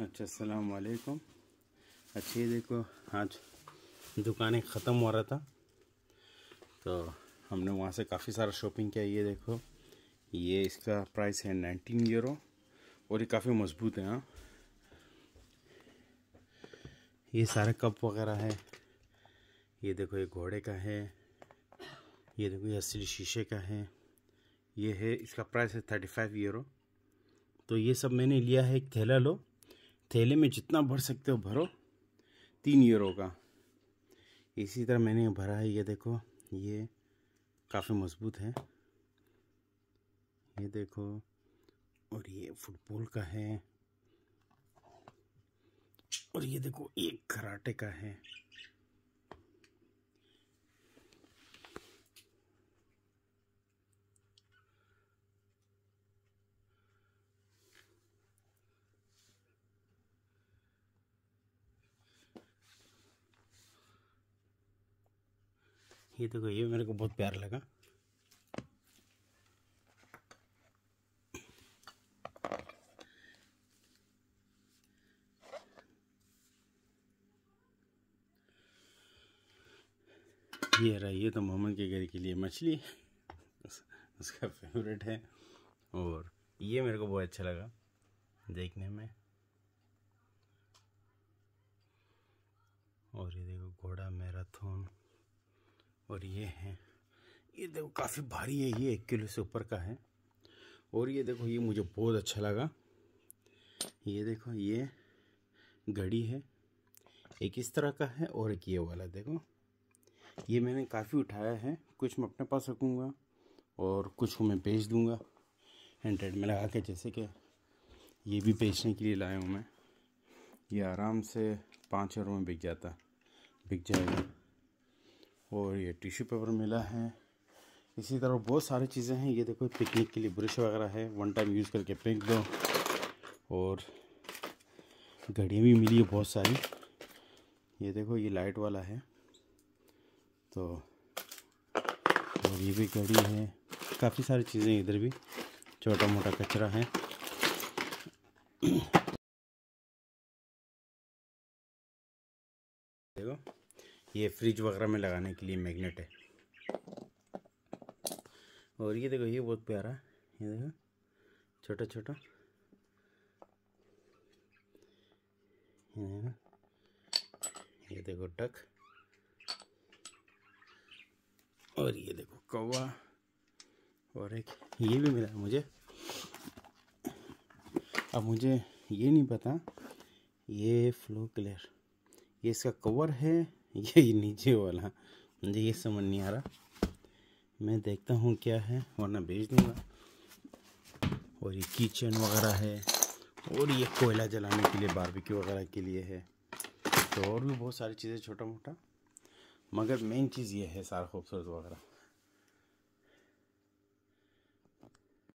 अच्छा अस्सलाम वालेकुम अच्छा, ये देखो आज दुकानें ख़त्म हो रहा था तो हमने वहाँ से काफ़ी सारा शॉपिंग किया ये देखो ये इसका प्राइस है नाइनटीन यूरो और ये काफ़ी मज़बूत है हाँ ये सारे कप वगैरह है ये देखो ये घोड़े का है ये देखो ये असली शीशे का है ये है इसका प्राइस है थर्टी फाइव यूरो तो ये सब मैंने लिया है एक थैला लो थैले में जितना भर सकते हो भरो तीन यूरो का इसी तरह मैंने भरा है ये देखो ये काफ़ी मजबूत है ये देखो और ये फुटबॉल का है और ये देखो एक कराटे का है ये देखो ये मेरे को बहुत प्यार लगा ये रहा ये तो मोहम्मद के घर के लिए मछली उसका फेवरेट है और ये मेरे को बहुत अच्छा लगा देखने में और ये देखो घोड़ा मैराथन और ये है ये देखो काफ़ी भारी है ये एक किलो से ऊपर का है और ये देखो ये मुझे बहुत अच्छा लगा ये देखो ये घड़ी है एक इस तरह का है और एक ये वाला देखो ये मैंने काफ़ी उठाया है कुछ मैं अपने पास रखूँगा और कुछ को मैं बेच दूँगा हंड्रेड में लगा के जैसे कि ये भी बेचने के लिए लाया हूँ मैं ये आराम से पाँच हज़ार में बिक जाता बिक जाएगा और ये टिश्यू पेपर मिला है इसी तरह बहुत सारी चीज़ें हैं ये देखो पिकनिक के लिए ब्रश वगैरह है वन टाइम यूज़ करके फेंक दो और घड़ियाँ भी मिली है बहुत सारी ये देखो ये लाइट वाला है तो और ये भी घड़ी है काफ़ी सारी चीज़ें इधर भी छोटा मोटा कचरा है ये फ्रिज वगैरह में लगाने के लिए मैग्नेट है और ये देखो ये बहुत प्यारा ये देखो छोटा छोटा ये देखो टक और ये देखो कौवा और एक ये भी मिला मुझे अब मुझे ये नहीं पता ये फ्लो क्लियर ये इसका कवर है यही नीचे वाला मुझे ये समझ नहीं आ रहा मैं देखता हूँ क्या है वरना भेज दूँगा और ये किचन वगैरह है और ये कोयला जलाने के लिए बारबेक्यू वगैरह के लिए है तो और भी बहुत सारी चीज़ें छोटा मोटा मगर मेन चीज़ ये है सारा खूबसूरत वगैरह